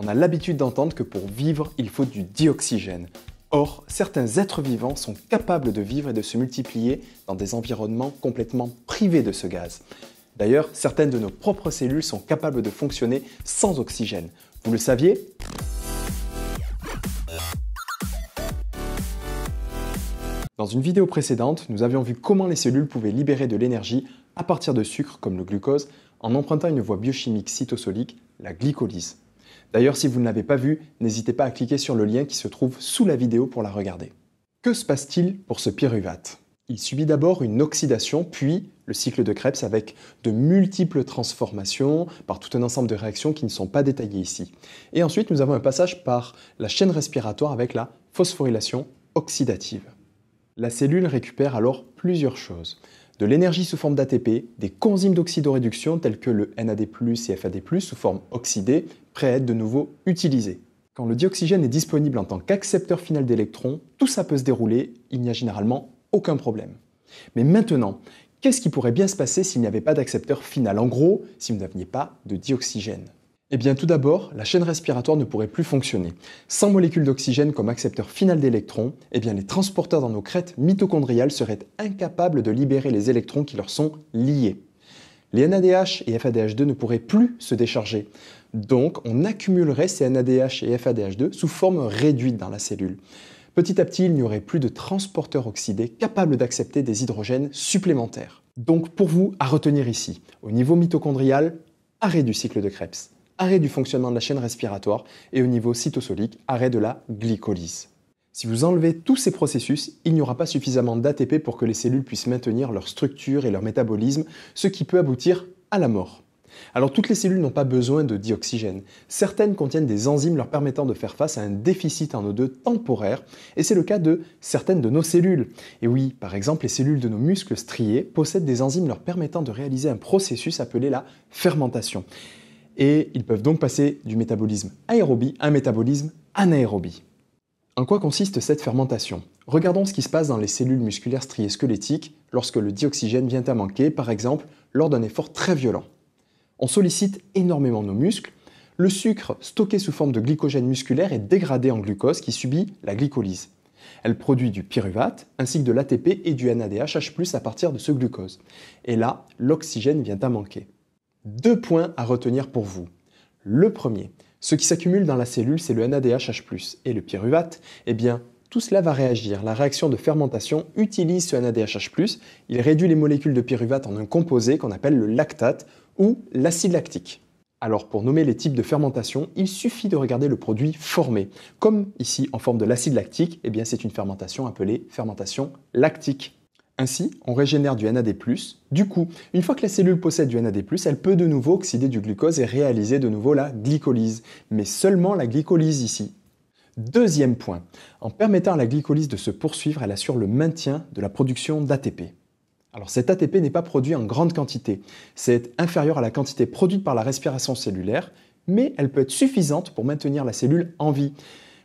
on a l'habitude d'entendre que pour vivre, il faut du dioxygène. Or, certains êtres vivants sont capables de vivre et de se multiplier dans des environnements complètement privés de ce gaz. D'ailleurs, certaines de nos propres cellules sont capables de fonctionner sans oxygène. Vous le saviez Dans une vidéo précédente, nous avions vu comment les cellules pouvaient libérer de l'énergie à partir de sucres comme le glucose en empruntant une voie biochimique cytosolique, la glycolyse. D'ailleurs, si vous ne l'avez pas vue, n'hésitez pas à cliquer sur le lien qui se trouve sous la vidéo pour la regarder. Que se passe-t-il pour ce pyruvate Il subit d'abord une oxydation, puis le cycle de Krebs avec de multiples transformations par tout un ensemble de réactions qui ne sont pas détaillées ici. Et ensuite, nous avons un passage par la chaîne respiratoire avec la phosphorylation oxydative. La cellule récupère alors plusieurs choses de l'énergie sous forme d'ATP, des coenzymes d'oxydoréduction telles que le NAD+, et FAD+, sous forme oxydée, prêts à être de nouveau utilisés. Quand le dioxygène est disponible en tant qu'accepteur final d'électrons, tout ça peut se dérouler, il n'y a généralement aucun problème. Mais maintenant, qu'est-ce qui pourrait bien se passer s'il n'y avait pas d'accepteur final En gros, si vous n'aviez pas de dioxygène eh bien tout d'abord, la chaîne respiratoire ne pourrait plus fonctionner. Sans molécules d'oxygène comme accepteur final d'électrons, eh bien les transporteurs dans nos crêtes mitochondriales seraient incapables de libérer les électrons qui leur sont liés. Les NADH et FADH2 ne pourraient plus se décharger. Donc on accumulerait ces NADH et FADH2 sous forme réduite dans la cellule. Petit à petit, il n'y aurait plus de transporteurs oxydés capables d'accepter des hydrogènes supplémentaires. Donc pour vous, à retenir ici, au niveau mitochondrial, arrêt du cycle de Krebs arrêt du fonctionnement de la chaîne respiratoire et au niveau cytosolique, arrêt de la glycolyse. Si vous enlevez tous ces processus, il n'y aura pas suffisamment d'ATP pour que les cellules puissent maintenir leur structure et leur métabolisme, ce qui peut aboutir à la mort. Alors toutes les cellules n'ont pas besoin de dioxygène. Certaines contiennent des enzymes leur permettant de faire face à un déficit en O2 temporaire, et c'est le cas de certaines de nos cellules. Et oui, par exemple, les cellules de nos muscles striés possèdent des enzymes leur permettant de réaliser un processus appelé la fermentation et ils peuvent donc passer du métabolisme aérobie à un métabolisme anaérobie. En quoi consiste cette fermentation Regardons ce qui se passe dans les cellules musculaires striées-squelettiques lorsque le dioxygène vient à manquer, par exemple lors d'un effort très violent. On sollicite énormément nos muscles, le sucre stocké sous forme de glycogène musculaire est dégradé en glucose qui subit la glycolyse. Elle produit du pyruvate ainsi que de l'ATP et du NADHH+ à partir de ce glucose. Et là, l'oxygène vient à manquer. Deux points à retenir pour vous. Le premier, ce qui s'accumule dans la cellule, c'est le NADHH+, et le pyruvate, eh bien, tout cela va réagir. La réaction de fermentation utilise ce NADHH+, il réduit les molécules de pyruvate en un composé qu'on appelle le lactate ou l'acide lactique. Alors pour nommer les types de fermentation, il suffit de regarder le produit formé. Comme ici en forme de l'acide lactique, eh bien c'est une fermentation appelée fermentation lactique. Ainsi, on régénère du NAD+. Du coup, une fois que la cellule possède du NAD+, elle peut de nouveau oxyder du glucose et réaliser de nouveau la glycolyse, mais seulement la glycolyse ici. Deuxième point, en permettant à la glycolyse de se poursuivre, elle assure le maintien de la production d'ATP. Alors cet ATP n'est pas produit en grande quantité, c'est inférieur à la quantité produite par la respiration cellulaire, mais elle peut être suffisante pour maintenir la cellule en vie.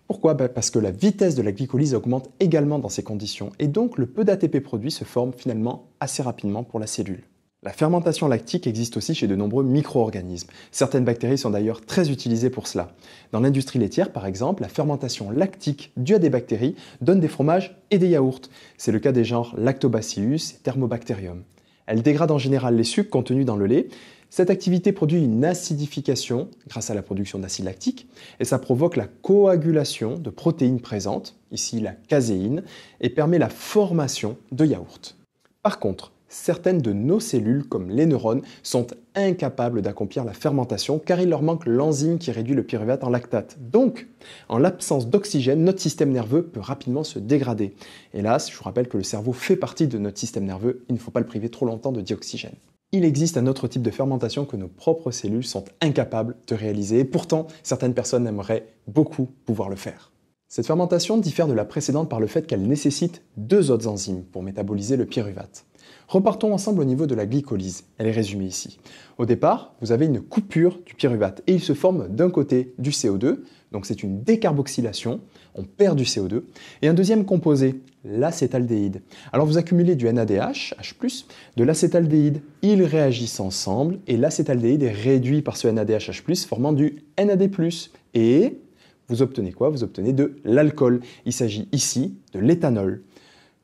Pourquoi bah, Parce que la vitesse de la glycolyse augmente également dans ces conditions et donc le peu d'ATP produit se forme finalement assez rapidement pour la cellule. La fermentation lactique existe aussi chez de nombreux micro-organismes. Certaines bactéries sont d'ailleurs très utilisées pour cela. Dans l'industrie laitière, par exemple, la fermentation lactique due à des bactéries donne des fromages et des yaourts. C'est le cas des genres Lactobacillus et Thermobacterium. Elle dégrade en général les sucres contenus dans le lait, cette activité produit une acidification grâce à la production d'acide lactique et ça provoque la coagulation de protéines présentes, ici la caséine, et permet la formation de yaourts. Par contre, certaines de nos cellules, comme les neurones, sont incapables d'accomplir la fermentation car il leur manque l'enzyme qui réduit le pyruvate en lactate. Donc, en l'absence d'oxygène, notre système nerveux peut rapidement se dégrader. Hélas, je vous rappelle que le cerveau fait partie de notre système nerveux, il ne faut pas le priver trop longtemps de dioxygène il existe un autre type de fermentation que nos propres cellules sont incapables de réaliser, et pourtant certaines personnes aimeraient beaucoup pouvoir le faire. Cette fermentation diffère de la précédente par le fait qu'elle nécessite deux autres enzymes pour métaboliser le pyruvate. Repartons ensemble au niveau de la glycolyse, elle est résumée ici. Au départ, vous avez une coupure du pyruvate et il se forme d'un côté du CO2, donc c'est une décarboxylation, on perd du CO2. Et un deuxième composé, l'acétaldéhyde. Alors vous accumulez du NADH, H+, de l'acétaldéhyde. Ils réagissent ensemble et l'acétaldéhyde est réduit par ce NADHH+, formant du NAD+. Et vous obtenez quoi Vous obtenez de l'alcool. Il s'agit ici de l'éthanol.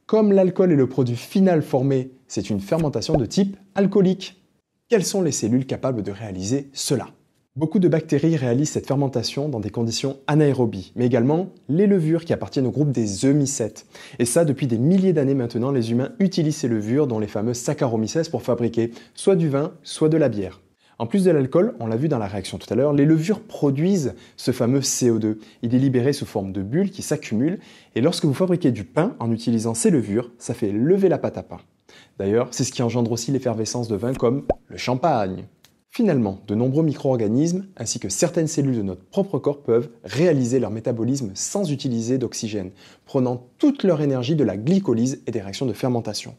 Comme l'alcool est le produit final formé, c'est une fermentation de type alcoolique. Quelles sont les cellules capables de réaliser cela Beaucoup de bactéries réalisent cette fermentation dans des conditions anaérobies, mais également les levures qui appartiennent au groupe des œmicètes. E e et ça, depuis des milliers d'années maintenant, les humains utilisent ces levures, dont les fameux saccharomyces, pour fabriquer soit du vin, soit de la bière. En plus de l'alcool, on l'a vu dans la réaction tout à l'heure, les levures produisent ce fameux CO2. Il est libéré sous forme de bulles qui s'accumulent, et lorsque vous fabriquez du pain en utilisant ces levures, ça fait lever la pâte à pain. D'ailleurs, c'est ce qui engendre aussi l'effervescence de vins comme le champagne. Finalement, de nombreux micro-organismes ainsi que certaines cellules de notre propre corps peuvent réaliser leur métabolisme sans utiliser d'oxygène, prenant toute leur énergie de la glycolyse et des réactions de fermentation.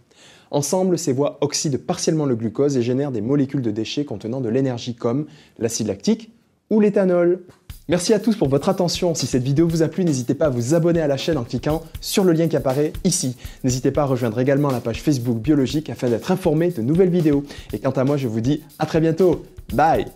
Ensemble, ces voies oxydent partiellement le glucose et génèrent des molécules de déchets contenant de l'énergie comme l'acide lactique ou l'éthanol. Merci à tous pour votre attention. Si cette vidéo vous a plu, n'hésitez pas à vous abonner à la chaîne en cliquant sur le lien qui apparaît ici. N'hésitez pas à rejoindre également la page Facebook Biologique afin d'être informé de nouvelles vidéos. Et quant à moi, je vous dis à très bientôt. Bye